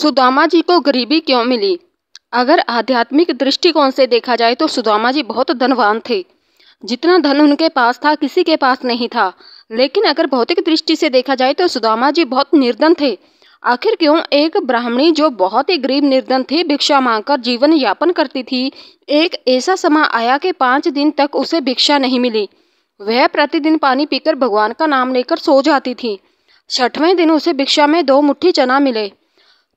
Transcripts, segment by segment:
सुदामा जी को गरीबी क्यों मिली अगर आध्यात्मिक दृष्टिकोण से देखा जाए तो सुदामा जी बहुत धनवान थे जितना धन उनके पास था किसी के पास नहीं था लेकिन अगर भौतिक दृष्टि से देखा जाए तो सुदामा जी बहुत निर्धन थे आखिर क्यों एक ब्राह्मणी जो बहुत ही गरीब निर्धन थी भिक्षा मांगकर जीवन यापन करती थी एक ऐसा समय आया कि पाँच दिन तक उसे भिक्षा नहीं मिली वह प्रतिदिन पानी पीकर भगवान का नाम लेकर सो जाती थी छठवें दिन उसे भिक्षा में दो मुट्ठी चना मिले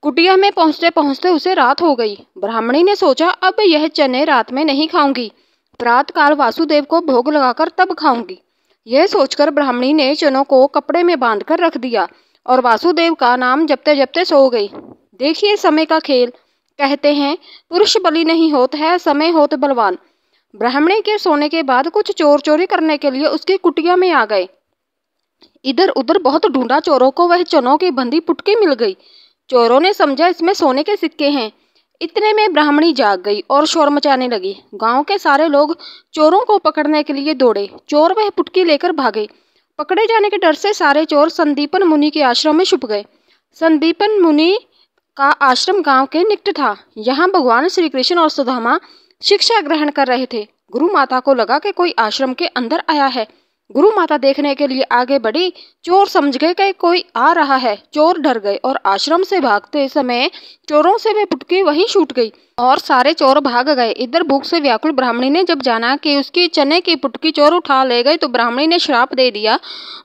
कुटिया में पहुंचते पहुंचते उसे रात हो गई ब्राह्मणी ने सोचा अब यह चने रात में नहीं खाऊंगी प्रातकाल वासुदेव को भोग लगाकर तब खाऊंगी यह सोचकर ब्राह्मणी ने चनों को कपड़े में बांध कर रख दिया और वासुदेव का नाम जपते जपते सो गई देखिए समय का खेल कहते हैं पुरुष बलि नहीं होत है समय होत बलवान ब्राह्मणी के सोने के बाद कुछ चोर चोरी करने के लिए उसकी कुटिया में आ गए इधर उधर बहुत ढूंढा चोरों को वह चनों की बंदी पुटकी मिल गई चोरों ने समझा इसमें सोने के सिक्के हैं इतने में ब्राह्मणी जाग गई और शोर मचाने लगी गांव के सारे लोग चोरों को पकड़ने के लिए दौड़े चोर वह पुटकी लेकर भागे पकड़े जाने के डर से सारे चोर संदीपन मुनि के आश्रम में छुप गए संदीपन मुनि का आश्रम गांव के निकट था यहाँ भगवान श्री कृष्ण और सुदामा शिक्षा ग्रहण कर रहे थे गुरु माता को लगा कि कोई आश्रम के अंदर आया है गुरु माता देखने के लिए आगे बढ़ी चोर समझ गए कि कोई आ रहा है चोर डर गए और आश्रम से भागते समय चोरों से वे पुटकी वहीं छूट गई और सारे चोर भाग गए इधर भूख से व्याकुल ब्राह्मणी ने जब जाना कि उसकी चने की पुटकी चोर उठा ले गए तो ब्राह्मणी ने श्राप दे दिया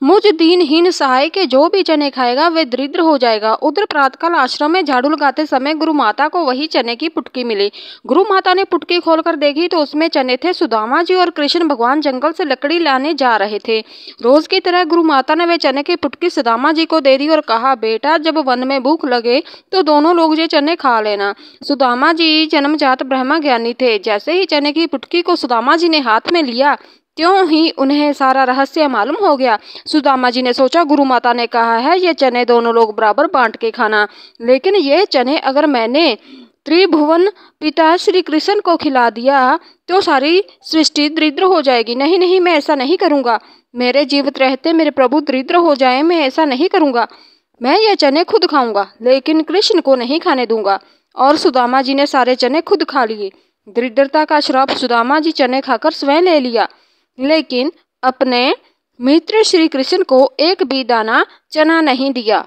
मुझ दीनहीन सहाय के जो भी चने खाएगा वह दरिद्र हो जाएगा उधर प्रातकाल आश्रम में झाड़ू लगाते समय गुरु माता को वही चने की पुटकी मिली गुरु माता ने पुटकी खोलकर देखी तो उसमें चने थे सुदामा जी और कृष्ण भगवान जंगल से लकड़ी लाने जा रहे रहे थे रोज की तरह गुरु माता ने वे चने की पुटकी सुदामा जी को दे दी और कहा बेटा जब वन में भूख लगे तो दोनों लोग ये चने खा लेना सुदामा जी जन्मजात ब्रह्मा ज्ञानी थे जैसे ही चने की पुटकी को सुदामा जी ने हाथ में लिया क्यों ही उन्हें सारा रहस्य मालूम हो गया सुदामा जी ने सोचा गुरु माता ने कहा है ये चने दोनों लोग बराबर बांट के खाना लेकिन ये चने अगर मैंने त्रिभुवन पिता श्री कृष्ण को खिला दिया तो सारी सृष्टि दरिद्र हो जाएगी नहीं नहीं मैं ऐसा नहीं करूँगा मेरे जीवित रहते मेरे प्रभु दरिद्र हो जाए मैं ऐसा नहीं करूँगा मैं ये चने खुद खाऊंगा लेकिन कृष्ण को नहीं खाने दूंगा और सुदामा जी ने सारे चने खुद खा लिए दरिद्रता का श्राप सुदामा जी चने खाकर स्वयं ले लिया लेकिन अपने मित्र श्री कृष्ण को एक भी दाना चना नहीं दिया